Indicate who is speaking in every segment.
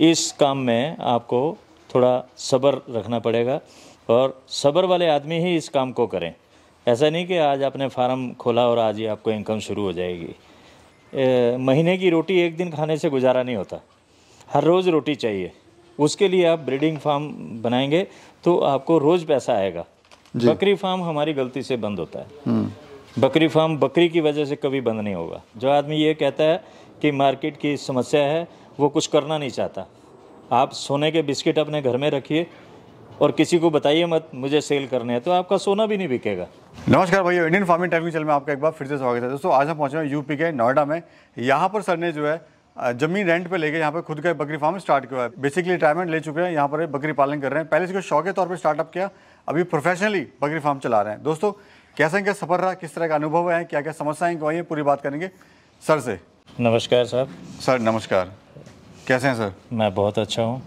Speaker 1: इस काम में आपको थोड़ा सब्र रखना पड़ेगा और सब्र वाले आदमी ही इस काम को करें ऐसा नहीं कि आज आपने फार्म खोला और आज ही आपको इनकम शुरू हो जाएगी ए, महीने की रोटी एक दिन खाने से गुजारा नहीं होता हर रोज़ रोटी चाहिए उसके लिए आप ब्रीडिंग फार्म बनाएंगे तो आपको रोज़ पैसा आएगा बकरी फार्म हमारी गलती से बंद होता है हम्म। बकरी फार्म बकरी की वजह से कभी बंद नहीं होगा जो आदमी ये कहता है कि मार्केट की समस्या है वो कुछ करना नहीं चाहता आप सोने के बिस्किट अपने घर में रखिए और किसी को बताइए मत मुझे सेल करने हैं तो आपका
Speaker 2: सोना भी नहीं बिकेगा नमस्कार भैया इंडियन फार्मिंग टाइमिंग चल में आपका एक बार फिर से स्वागत है दोस्तों आज हम पहुंचे हैं यूपी के नोएडा में यहाँ पर सर ने जो है जमीन रेंट पे लेके यहाँ पे खुद का बकरी फार्म स्टार्ट किया है बेसिकली रिटायरमेंट ले चुके हैं यहाँ पर बकरी पालन कर रहे हैं पहले इसको शौक के तौर पर स्टार्टअप किया अभी प्रोफेशनली बकरी फार्म चला रहे हैं दोस्तों कैसा क्या सफर रहा किस तरह का अनुभव है क्या क्या समस्याएं हुई है पूरी बात करेंगे सर से नमस्कार सर सर नमस्कार कैसे हैं सर मैं बहुत अच्छा हूँ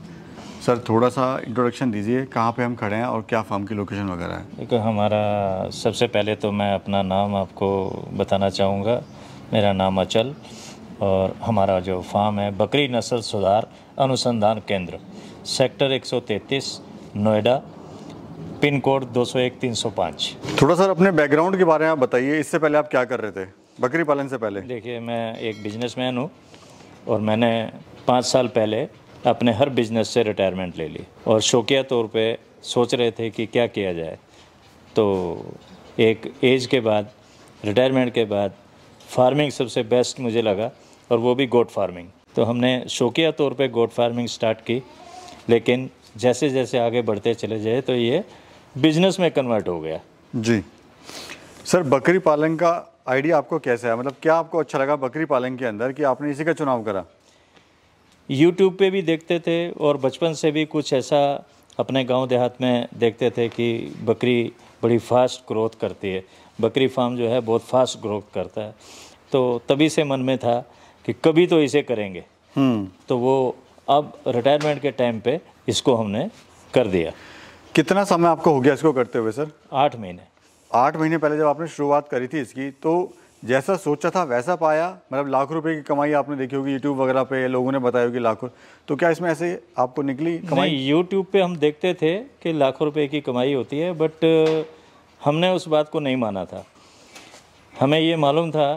Speaker 2: सर थोड़ा सा इंट्रोडक्शन दीजिए कहाँ पे हम खड़े हैं और क्या फार्म की लोकेशन
Speaker 1: वगैरह है देखो हमारा सबसे पहले तो मैं अपना नाम आपको बताना चाहूँगा मेरा नाम अचल और हमारा जो फार्म है बकरी नस्ल सुधार अनुसंधान केंद्र सेक्टर 133 नोएडा पिन कोड 201305
Speaker 2: थोड़ा सर अपने बैकग्राउंड के बारे में आप बताइए इससे पहले आप क्या कर रहे थे बकरी पालन से पहले देखिए मैं एक बिजनेसमैन हूँ
Speaker 1: और मैंने पाँच साल पहले अपने हर बिजनेस से रिटायरमेंट ले ली और शौकिया तौर पे सोच रहे थे कि क्या किया जाए तो एक एज के बाद रिटायरमेंट के बाद फार्मिंग सबसे बेस्ट मुझे लगा और वो भी गोट फार्मिंग तो हमने शौकिया तौर पे गोट फार्मिंग स्टार्ट की लेकिन जैसे जैसे आगे बढ़ते चले जाए तो ये बिजनेस
Speaker 2: में कन्वर्ट हो गया जी सर बकरी पालन का आइडिया आपको कैसे है मतलब क्या आपको अच्छा लगा बकरी पालन के अंदर कि आपने इसी का चुनाव करा यूट्यूब पे भी
Speaker 1: देखते थे और बचपन से भी कुछ ऐसा अपने गांव देहात में देखते थे कि बकरी बड़ी फास्ट ग्रोथ करती है बकरी फार्म जो है बहुत फास्ट ग्रोथ करता है तो तभी से मन में था कि कभी तो इसे करेंगे हम्म। तो वो अब
Speaker 2: रिटायरमेंट के टाइम पे इसको हमने कर दिया कितना समय आपको हो गया इसको करते हुए सर आठ महीने आठ महीने पहले जब आपने शुरुआत करी थी इसकी तो जैसा सोचा था वैसा पाया मतलब लाख रुपए की कमाई आपने देखी होगी यूट्यूब वगैरह पे लोगों ने बताया होगी लाखों तो क्या इसमें ऐसे आपको निकली कमाई
Speaker 1: यूट्यूब पे हम देखते थे कि लाखों रुपए की कमाई होती है बट हमने उस बात को नहीं माना था हमें ये मालूम था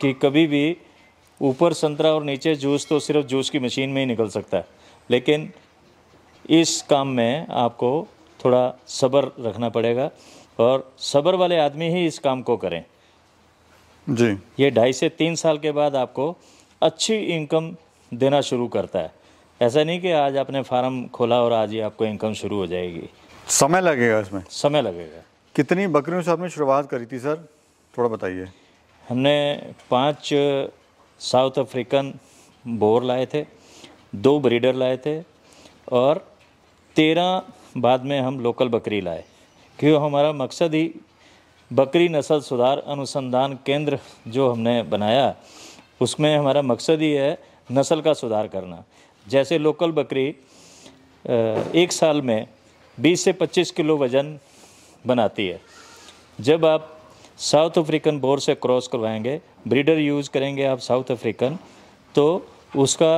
Speaker 1: कि कभी भी ऊपर संतरा और नीचे जूस तो सिर्फ जूस की मशीन में ही निकल सकता है लेकिन इस काम में आपको थोड़ा सब्र रखना पड़ेगा और सब्र वाले आदमी ही इस काम को करें जी ये ढाई से तीन साल के बाद आपको अच्छी इनकम देना शुरू करता है ऐसा नहीं कि आज आपने फार्म खोला और आज ही आपको इनकम शुरू हो जाएगी समय लगेगा इसमें समय
Speaker 2: लगेगा कितनी बकरियों से आपने शुरुआत करी थी सर थोड़ा बताइए हमने
Speaker 1: पांच साउथ अफ्रीकन बोर लाए थे दो ब्रीडर लाए थे और तेरह बाद में हम लोकल बकरी लाए क्यों हमारा मकसद ही बकरी नस्ल सुधार अनुसंधान केंद्र जो हमने बनाया उसमें हमारा मकसद ही है नस्ल का सुधार करना जैसे लोकल बकरी एक साल में 20 से 25 किलो वज़न बनाती है जब आप साउथ अफ्रीकन बोर से क्रॉस करवाएंगे ब्रीडर यूज़ करेंगे आप साउथ अफ्रीकन तो उसका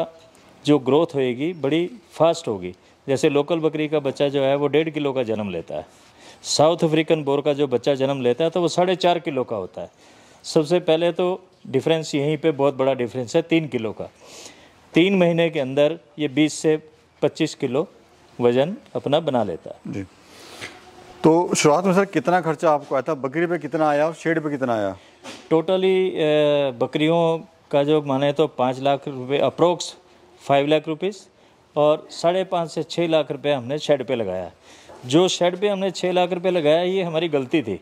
Speaker 1: जो ग्रोथ होएगी बड़ी फास्ट होगी जैसे लोकल बकरी का बच्चा जो है वो डेढ़ किलो का जन्म लेता है साउथ अफ्रीकन बोर का जो बच्चा जन्म लेता है तो वो साढ़े चार किलो का होता है सबसे पहले तो डिफरेंस यहीं पे बहुत बड़ा डिफरेंस है तीन किलो का तीन महीने के अंदर ये बीस से पच्चीस किलो वजन अपना बना लेता
Speaker 2: है जी तो शुरुआत में सर कितना खर्चा आपको आया था बकरी पे कितना आया और शेड पे कितना आया टोटली
Speaker 1: बकरियों का जो माने तो पाँच लाख रुपए अप्रोक्स फाइव लाख रुपीज़ और साढ़े पाँच से छः लाख रुपए हमने शेड पे लगाया जो शेड पे हमने छः लाख रुपए लगाया ये हमारी गलती थी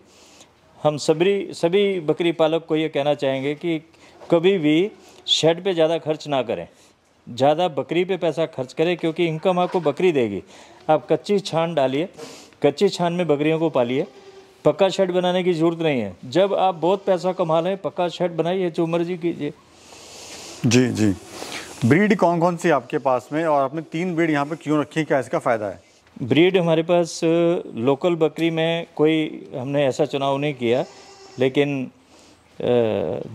Speaker 1: हम सभी सभी बकरी पालक को ये कहना चाहेंगे कि कभी भी शेड पे ज़्यादा खर्च ना करें ज़्यादा बकरी पे पैसा खर्च करें क्योंकि इनकम आपको बकरी देगी आप कच्ची छान डालिए कच्ची छान में बकरियों को पालिए पक्का शेड बनाने की ज़रूरत नहीं है जब आप बहुत पैसा कमा लें पक्का शेड बनाइए जो मर्जी कीजिए
Speaker 2: जी जी ब्रीड कौन कौन सी आपके पास में और आपने तीन ब्रीड यहाँ पे क्यों रखी है क्या इसका फ़ायदा है
Speaker 1: ब्रीड हमारे पास लोकल बकरी में कोई हमने ऐसा चुनाव नहीं किया लेकिन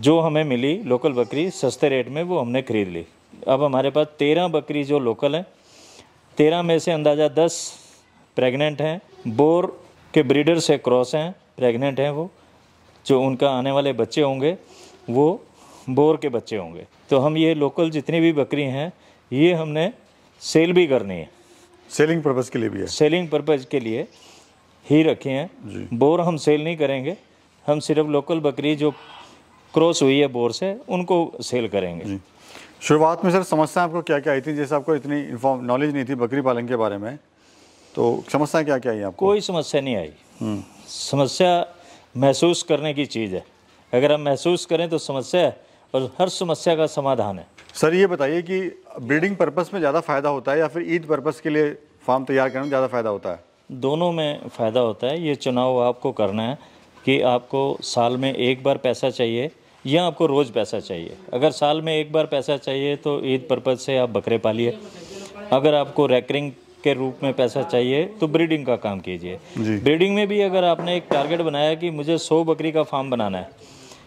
Speaker 1: जो हमें मिली लोकल बकरी सस्ते रेट में वो हमने ख़रीद ली अब हमारे पास तेरह बकरी जो लोकल हैं तेरह में से अंदाज़ा दस प्रेग्नेंट हैं बोर के ब्रीडर से क्रॉस हैं प्रेग्नेंट हैं वो जो उनका आने वाले बच्चे होंगे वो बोर के बच्चे होंगे तो हम ये लोकल जितनी भी बकरी हैं ये हमने सेल भी करनी है सेलिंग पर्पज़ के लिए भी है सेलिंग पर्पज़ के लिए ही रखे हैं बोर हम सेल नहीं करेंगे हम सिर्फ लोकल बकरी जो क्रॉस हुई है बोर
Speaker 2: से उनको सेल करेंगे शुरुआत में सर समस्या आपको क्या क्या आई थी जैसे आपको इतनी इन्फॉर्म नॉलेज नहीं थी बकरी पालन के बारे में तो समस्या क्या क्या आई आपको कोई समस्या नहीं आई हम्म।
Speaker 1: समस्या महसूस करने की चीज़ है अगर हम महसूस करें तो समस्या है
Speaker 2: और हर समस्या का समाधान है सर ये बताइए कि ब्रीडिंग पर्पस में ज़्यादा फ़ायदा होता है या फिर ईद पर्पस के लिए फार्म तैयार करने में ज़्यादा फ़ायदा होता है
Speaker 1: दोनों में फ़ायदा होता है ये चुनाव आपको करना है कि आपको साल में एक बार पैसा चाहिए या आपको रोज़ पैसा चाहिए अगर साल में एक बार पैसा चाहिए तो ईद पर्पज़ से आप बकरे पालिए अगर आपको रैकरिंग के रूप में पैसा चाहिए तो ब्रीडिंग का काम कीजिए ब्रीडिंग में भी अगर आपने एक टारगेट बनाया कि मुझे सौ बकरी का फार्म बनाना है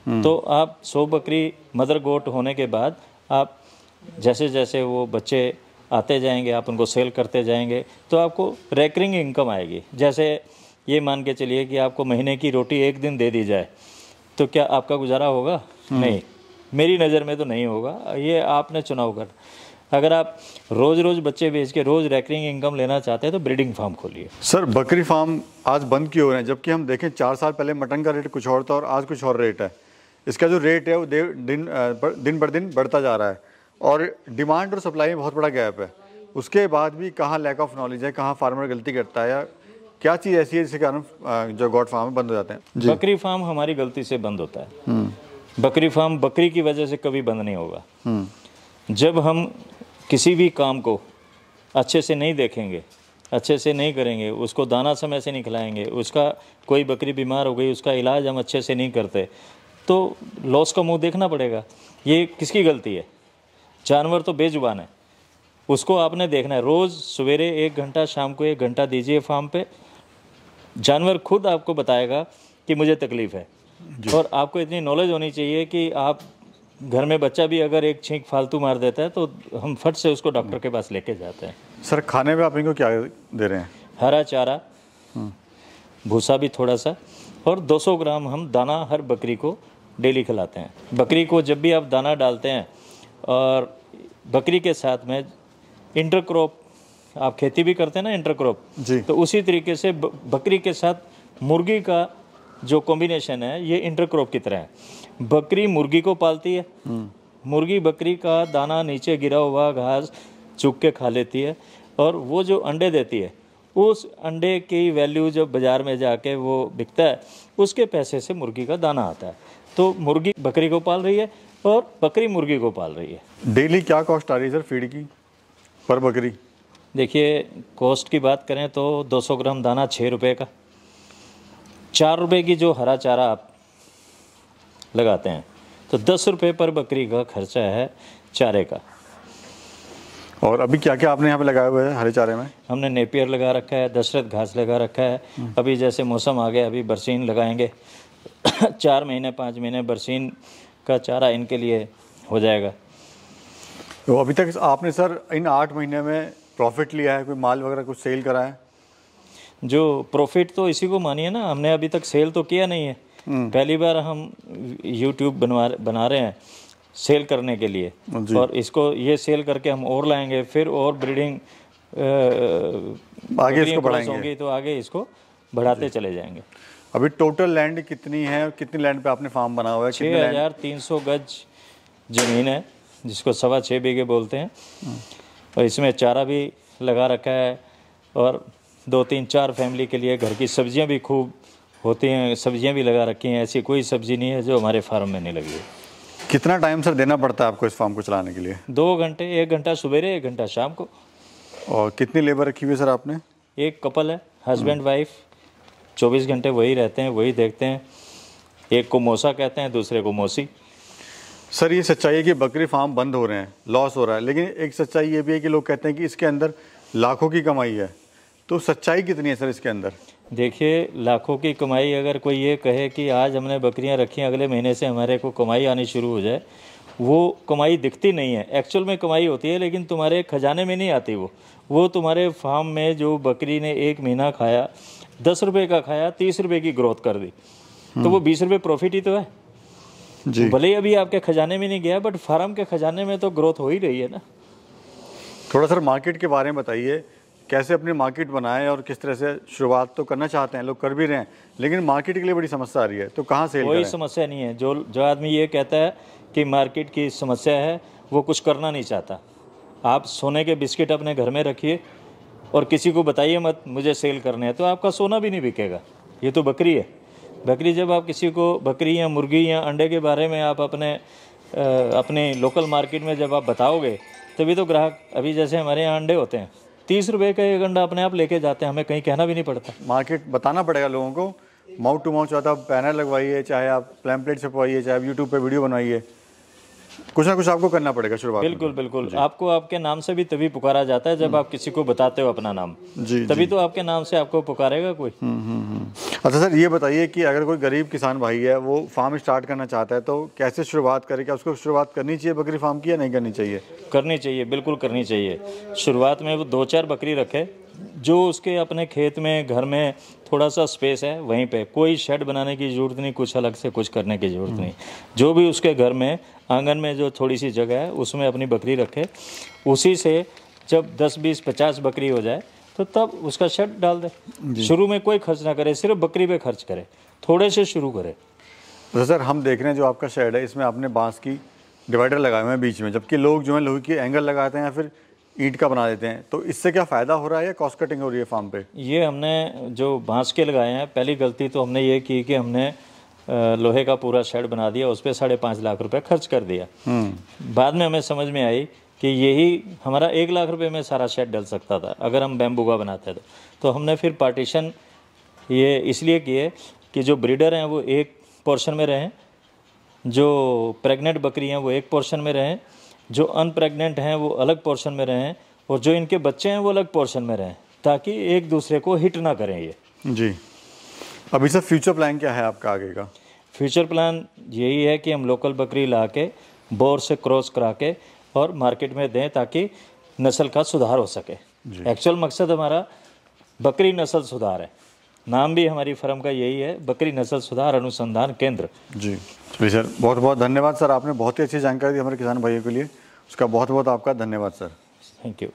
Speaker 1: तो आप सौ बकरी मदर गोट होने के बाद आप जैसे जैसे वो बच्चे आते जाएंगे आप उनको सेल करते जाएंगे तो आपको रेकरिंग इनकम आएगी जैसे ये मान के चलिए कि आपको महीने की रोटी एक दिन दे दी जाए तो क्या आपका गुजारा होगा हम्म। नहीं मेरी नज़र में तो नहीं होगा ये आपने चुनाव कर अगर आप रोज रोज बच्चे बेच के रोज रेकरिंग इनकम लेना चाहते हैं तो ब्रीडिंग फार्म खोलिए
Speaker 2: सर बकरी फार्म आज बंद क्यों हो रहे हैं जबकि हम देखें चार साल पहले मटन का रेट कुछ और था और आज कुछ और रेट है इसका जो रेट है वो दे दिन पर, दिन बर दिन बढ़ता जा रहा है और डिमांड और सप्लाई में बहुत बड़ा गैप है उसके बाद भी कहाँ लैक ऑफ नॉलेज है कहाँ फार्मर गलती करता है या क्या चीज़ ऐसी है जिसके कारण जो गॉड फार्म बंद हो जाते हैं बकरी फार्म हमारी गलती से बंद होता है
Speaker 1: हम्म। बकरी फार्म बकरी की वजह से कभी बंद नहीं होगा हम्म। जब हम किसी भी काम को अच्छे से नहीं देखेंगे अच्छे से नहीं करेंगे उसको दाना समय से नहीं खिलाएंगे उसका कोई बकरी बीमार हो गई उसका इलाज हम अच्छे से नहीं करते तो लॉस का मुंह देखना पड़ेगा ये किसकी गलती है जानवर तो बेजुबान है उसको आपने देखना है रोज़ सवेरे एक घंटा शाम को एक घंटा दीजिए फार्म पे जानवर खुद आपको बताएगा कि मुझे तकलीफ़ है और आपको इतनी नॉलेज होनी चाहिए कि आप घर में बच्चा भी अगर एक छींक फालतू मार देता है तो हम फट से उसको डॉक्टर के पास लेके जाते हैं
Speaker 2: सर खाने में आप इनको क्या दे रहे हैं हरा चारा हम्म। भूसा
Speaker 1: भी थोड़ा सा और 200 ग्राम हम दाना हर बकरी को डेली खिलाते हैं बकरी को जब भी आप दाना डालते हैं और बकरी के साथ में इंटरक्रॉप आप खेती भी करते हैं ना इंटरक्रॉप जी तो उसी तरीके से बकरी के साथ मुर्गी का जो कॉम्बिनेशन है ये इंटरक्रॉप की तरह है बकरी मुर्गी को पालती है हम्म। मुर्गी बकरी का दाना नीचे गिरा हुआ घास चुग के खा लेती है और वो जो अंडे देती है उस अंडे की वैल्यू जब बाज़ार में जाके वो बिकता है उसके पैसे से मुर्गी का दाना आता है तो मुर्गी बकरी को पाल रही है और बकरी मुर्गी को पाल रही है
Speaker 2: डेली क्या कॉस्ट आ रही है सर फीड की पर बकरी
Speaker 1: देखिए कॉस्ट की बात करें तो 200 ग्राम दाना छः रुपये का चार रुपये की जो हरा चारा आप लगाते हैं तो दस रुपये पर बकरी का खर्चा है चारे का
Speaker 2: और अभी क्या क्या आपने यहाँ पे लगाए हुए है हरे चारे में
Speaker 1: हमने नेपियर लगा रखा है दशरथ घास लगा रखा है हम्म। अभी जैसे मौसम आ गया अभी बरसीन लगाएंगे चार महीने पाँच महीने बरसीन का चारा इनके लिए हो जाएगा
Speaker 2: तो अभी तक आपने सर इन आठ महीने में प्रॉफिट लिया है कोई माल वगैरह कुछ सेल करा है
Speaker 1: जो प्रॉफिट तो इसी को मानिए ना हमने अभी तक सेल तो किया नहीं है हम्म। पहली बार हम यूट्यूब बनवा बना रहे हैं सेल करने के लिए और इसको ये सेल करके हम और लाएंगे फिर और ब्रीडिंग
Speaker 2: आगे इसको बढ़ाएंगे
Speaker 1: तो आगे इसको
Speaker 2: बढ़ाते चले जाएंगे अभी टोटल लैंड कितनी है कितनी लैंड पे आपने फार्म बना हुआ है छः हजार
Speaker 1: तीन सौ गज जमीन है जिसको सवा छः बीघे बोलते हैं हाँ। और इसमें चारा भी लगा रखा है और दो तीन चार फैमिली के लिए घर की सब्जियां भी खूब होती हैं सब्जियां भी लगा रखी हैं ऐसी कोई सब्जी नहीं है जो हमारे फार्म में नहीं लगी है
Speaker 2: कितना टाइम सर देना पड़ता है आपको इस फार्म को चलाने के लिए
Speaker 1: दो घंटे एक घंटा सवेरे एक घंटा शाम को
Speaker 2: और कितनी लेबर रखी हुई है सर आपने
Speaker 1: एक कपल है हस्बैंड वाइफ चौबीस घंटे वही रहते हैं वही देखते हैं एक को मौसा कहते हैं दूसरे को मौसी
Speaker 2: सर ये सच्चाई है कि बकरी फार्म बंद हो रहे हैं लॉस हो रहा है लेकिन एक सच्चाई ये भी है कि लोग कहते हैं कि इसके अंदर लाखों की कमाई है तो सच्चाई कितनी है सर इसके अंदर देखिए लाखों की
Speaker 1: कमाई अगर कोई ये कहे कि आज हमने बकरियां रखी अगले महीने से हमारे को कमाई आनी शुरू हो जाए वो कमाई दिखती नहीं है एक्चुअल में कमाई होती है लेकिन तुम्हारे खजाने में नहीं आती वो वो तुम्हारे फार्म में जो बकरी ने एक महीना खाया दस रुपए का खाया तीस रुपए की ग्रोथ कर दी तो वो बीस रुपए प्रॉफिट ही तो
Speaker 2: है
Speaker 1: भले ही अभी आपके खजाने में नहीं गया बट फार्म के खजाने में तो ग्रोथ हो ही रही है ना
Speaker 2: थोड़ा सर मार्केट के बारे में बताइए कैसे अपनी मार्केट बनाएं और किस तरह से शुरुआत तो करना चाहते हैं लोग कर भी रहे हैं लेकिन मार्केट के लिए बड़ी समस्या आ रही है तो कहाँ से कोई
Speaker 1: समस्या नहीं है जो जो आदमी ये कहता है कि मार्केट की समस्या है वो कुछ करना नहीं चाहता आप सोने के बिस्किट अपने घर में रखिए और किसी को बताइए मत मुझे सेल करने हैं तो आपका सोना भी नहीं बिकेगा ये तो बकरी है बकरी जब आप किसी को बकरी या मुर्गी या अंडे के बारे में आप अपने अपने लोकल मार्केट में जब आप बताओगे तभी तो ग्राहक अभी जैसे हमारे यहाँ अंडे होते हैं तीस
Speaker 2: रुपये का एक अंडा अपने आप लेके
Speaker 1: जाते हैं हमें कहीं कहना भी नहीं पड़ता
Speaker 2: मार्केट बताना पड़ेगा लोगों को माउथ टू माउथ चाहता आप बैनर लगवाइए चाहे आप प्लेम्पलेट छपवाइए चाहे आप यूट्यूब पर वीडियो बनाइए कुछ ना कुछ आपको करना पड़ेगा शुरुआत बिल्कुल बिल्कुल
Speaker 1: आपको आपके नाम से भी तभी पुकारा जाता है जब आप किसी को बताते हो अपना नाम जी तभी जी। तो आपके नाम से आपको पुकारेगा कोई
Speaker 2: हम्म, हम्म, हम्म। अच्छा सर ये बताइए कि अगर कोई गरीब किसान भाई है वो फार्म स्टार्ट करना चाहता है तो कैसे शुरुआत करे क्या उसको शुरुआत करनी चाहिए बकरी फार्म की या नहीं करनी चाहिए
Speaker 1: करनी चाहिए बिल्कुल करनी चाहिए शुरुआत में वो दो चार बकरी रखे जो उसके अपने खेत में घर में थोड़ा सा स्पेस है वहीं पे कोई शेड बनाने की ज़रूरत नहीं कुछ अलग से कुछ करने की ज़रूरत हम्म। नहीं जो भी उसके घर में आंगन में जो थोड़ी सी जगह है उसमें अपनी बकरी रखे उसी से जब 10 20 50 बकरी हो जाए तो तब उसका शेड डाल दे शुरू में कोई खर्च ना करे सिर्फ बकरी पे
Speaker 2: खर्च करे थोड़े से शुरू करे तो सर हम देख रहे हैं जो आपका शेड है इसमें आपने बांस की डिवाइडर लगाए हुए हैं बीच में जबकि लोग जो है लोहे की एंगल लगाते हैं या फिर ईट का बना देते हैं तो इससे क्या फ़ायदा हो रहा है या कॉस्ट कटिंग हो रही है फार्म पे ये हमने जो बांस के लगाए हैं पहली गलती
Speaker 1: तो हमने ये की कि हमने लोहे का पूरा शेड बना दिया उस पर साढ़े पाँच लाख रुपए खर्च कर दिया हम्म। बाद में हमें समझ में आई कि यही हमारा एक लाख रुपए में सारा शेड डल सकता था अगर हम बैम्बू का बनाते थे तो हमने फिर पार्टीशन ये इसलिए किए कि जो ब्रीडर हैं वो एक पोर्शन में रहें जो प्रेग्नेंट बकरी हैं वो एक पोर्शन में रहें जो अनप्रेग्नेंट हैं वो अलग पोर्शन में रहें और जो इनके बच्चे हैं वो अलग पोर्शन में रहें ताकि एक दूसरे को हिट ना करें ये
Speaker 2: जी अभी
Speaker 1: सर फ्यूचर प्लान क्या है आपका आगे का फ्यूचर प्लान यही है कि हम लोकल बकरी ला के बोर से क्रॉस करा के और मार्केट में दें ताकि नस्ल का सुधार हो सके एक्चुअल मकसद हमारा बकरी नस्ल सुधार है नाम भी हमारी फर्म का यही
Speaker 2: है बकरी नस्ल सुधार अनुसंधान केंद्र जी जी तो सर बहुत बहुत धन्यवाद सर आपने बहुत ही अच्छी जानकारी दी हमारे किसान भाइयों के लिए उसका बहुत बहुत आपका धन्यवाद सर थैंक यू